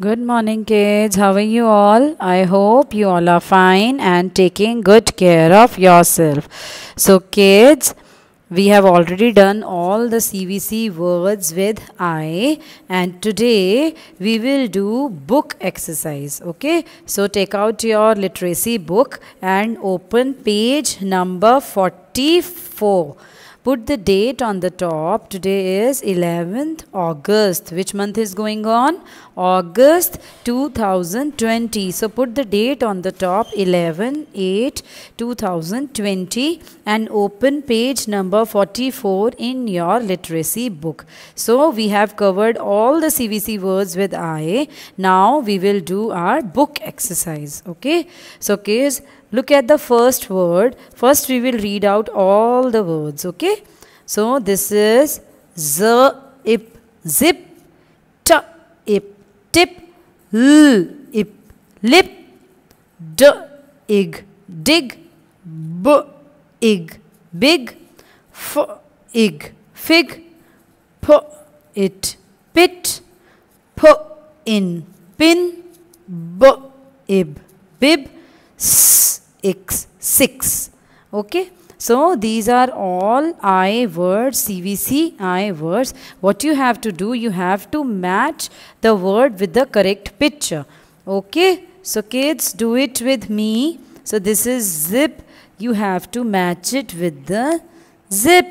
Good morning, kids. How are you all? I hope you all are fine and taking good care of yourself. So, kids, we have already done all the CVC words with I, and today we will do book exercise. Okay, so take out your literacy book and open page number 44. Put the date on the top. Today is 11th August. Which month is going on? August 2020. So put the date on the top 11 8 2020 and open page number 44 in your literacy book. So we have covered all the CVC words with I. Now we will do our book exercise. Okay. So kids. Look at the first word. First we will read out all the words, okay? So this is zip, zip, t, ip, tip, l, ip, lip, d, ig, dig, b, ig, big, f, ig, fig, p, it, pit, p, in, pin, b, ib, bib, s, X6. Okay. So these are all I words, CVC I words. What you have to do, you have to match the word with the correct picture. Okay. So kids, do it with me. So this is zip. You have to match it with the zip.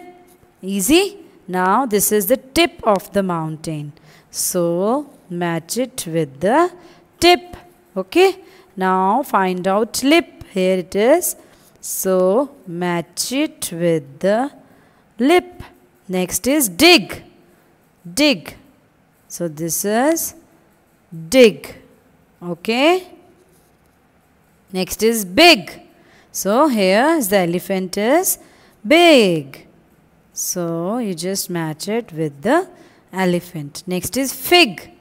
Easy. Now this is the tip of the mountain. So match it with the tip. Okay. Now find out lip. Here it is. So match it with the lip. Next is dig. Dig. So this is dig. Okay. Next is big. So here the elephant is big. So you just match it with the elephant. Next is fig.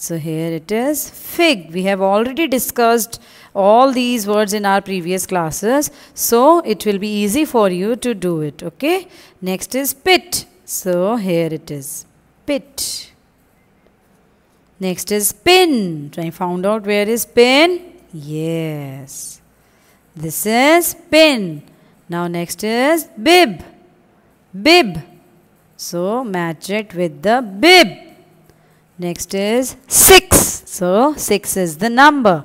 So here it is fig. We have already discussed all these words in our previous classes. So it will be easy for you to do it. Okay. Next is pit. So here it is pit. Next is pin. I found out where is pin. Yes. This is pin. Now next is bib. Bib. So match it with the bib. Next is 6. So 6 is the number.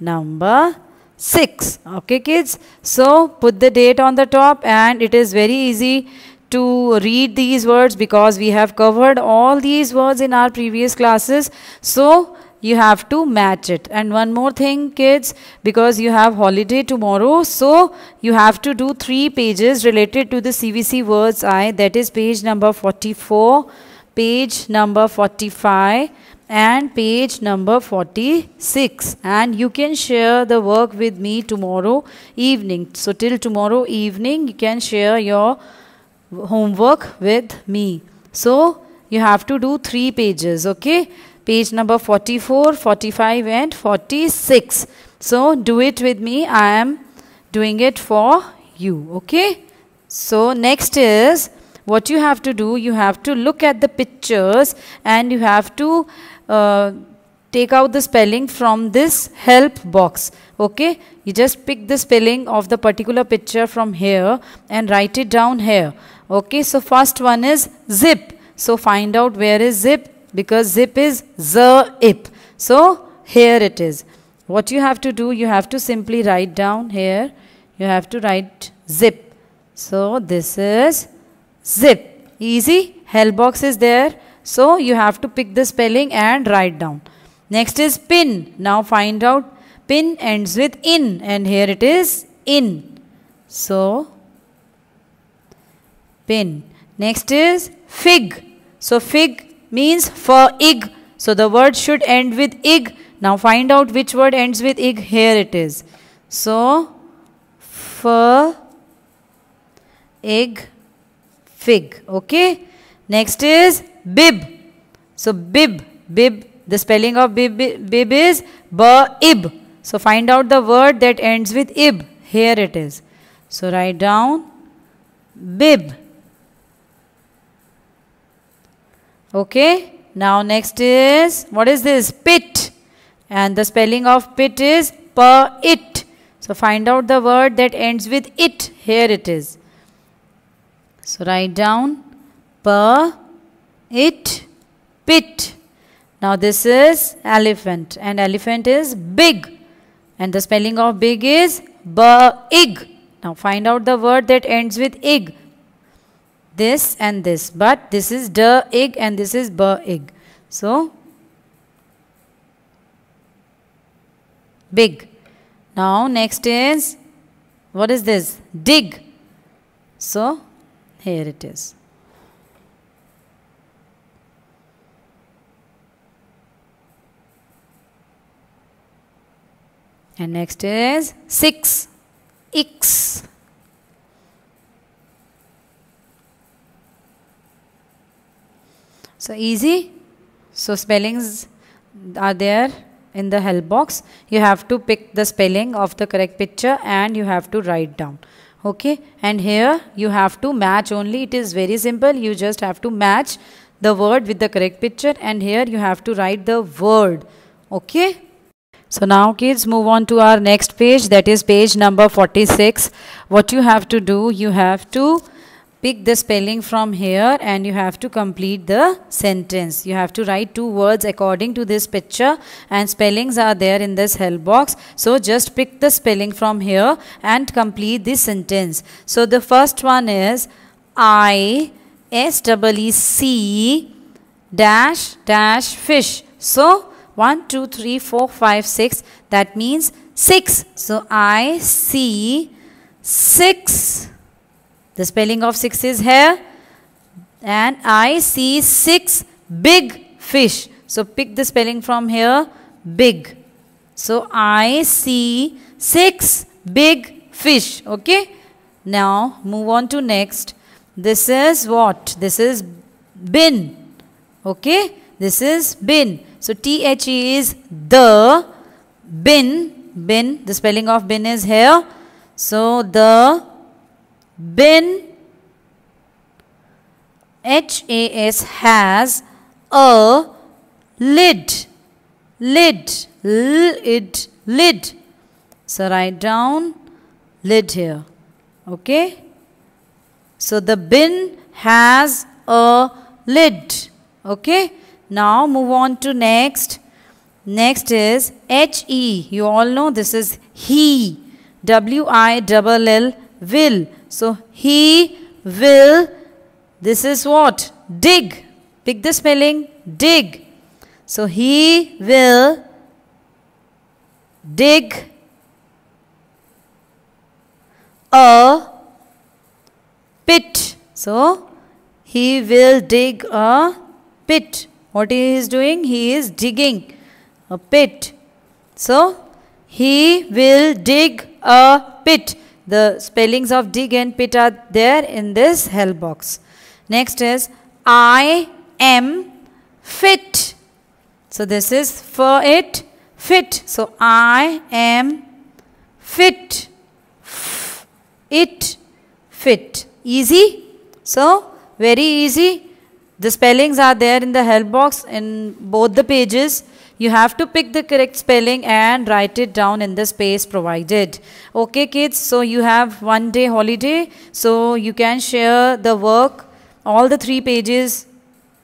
Number 6. Okay kids. So put the date on the top and it is very easy to read these words because we have covered all these words in our previous classes. So you have to match it. And one more thing kids, because you have holiday tomorrow, so you have to do three pages related to the CVC words I, that is page number 44, page number 45 and page number 46 and you can share the work with me tomorrow evening so till tomorrow evening you can share your homework with me so you have to do three pages okay page number 44 45 and 46 so do it with me i am doing it for you okay so next is what you have to do, you have to look at the pictures and you have to uh, take out the spelling from this help box. Okay, you just pick the spelling of the particular picture from here and write it down here. Okay, so first one is zip. So find out where is zip because zip is zip. So here it is. What you have to do, you have to simply write down here. You have to write zip. So this is zip easy help box is there so you have to pick the spelling and write down next is pin now find out pin ends with in and here it is in so pin next is fig so fig means for ig so the word should end with ig now find out which word ends with ig here it is so for ig fig. Okay. Next is bib. So bib, bib, the spelling of bib, bib is b-ib. So find out the word that ends with ib. Here it is. So write down bib. Okay. Now next is, what is this? Pit. And the spelling of pit is per it. So find out the word that ends with it. Here it is. So write down per it pit. Now this is elephant and elephant is big and the spelling of big is ig. Now find out the word that ends with ig. This and this but this is de ig and this is ig. So big. Now next is what is this? Dig. So here it is. And next is 6 x. So easy. So spellings are there in the help box. You have to pick the spelling of the correct picture and you have to write down okay and here you have to match only it is very simple you just have to match the word with the correct picture and here you have to write the word okay so now kids move on to our next page that is page number 46 what you have to do you have to pick the spelling from here and you have to complete the sentence. You have to write two words according to this picture and spellings are there in this help box. So just pick the spelling from here and complete the sentence. So the first one is I S W E C dash dash fish. So 1, 2, 3, 4, 5, 6 that means 6. So I see 6 the spelling of six is here. And I see six big fish. So pick the spelling from here. Big. So I see six big fish. Okay. Now move on to next. This is what? This is bin. Okay. This is bin. So T-H-E is the bin. Bin. The spelling of bin is here. So the bin has has a lid lid lid lid so write down lid here okay so the bin has a lid okay now move on to next next is he you all know this is he w i double l, -L will. So he will, this is what? Dig. Pick the spelling, dig. So he will dig a pit. So he will dig a pit. What he is doing? He is digging a pit. So he will dig a pit. The spellings of dig and pit are there in this help box. Next is I am fit. So this is for it fit. So I am fit. F it fit. Easy. So very easy. The spellings are there in the help box in both the pages. You have to pick the correct spelling and write it down in the space provided. Okay kids, so you have one day holiday. So you can share the work, all the three pages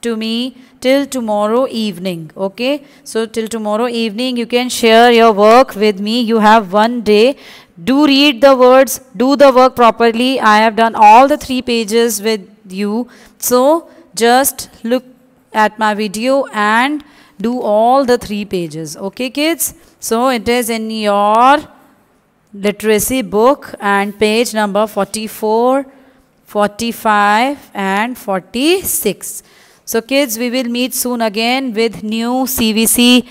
to me till tomorrow evening. Okay, so till tomorrow evening you can share your work with me. You have one day do read the words do the work properly i have done all the three pages with you so just look at my video and do all the three pages. Okay, kids? So it is in your literacy book and page number 44, 45 and 46. So kids, we will meet soon again with new CVC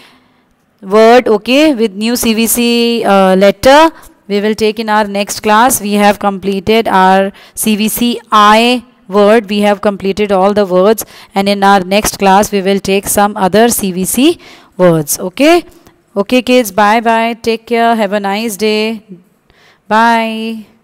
word, okay, with new CVC uh, letter. We will take in our next class. We have completed our CVC I word we have completed all the words and in our next class we will take some other CVC words okay okay kids bye bye take care have a nice day bye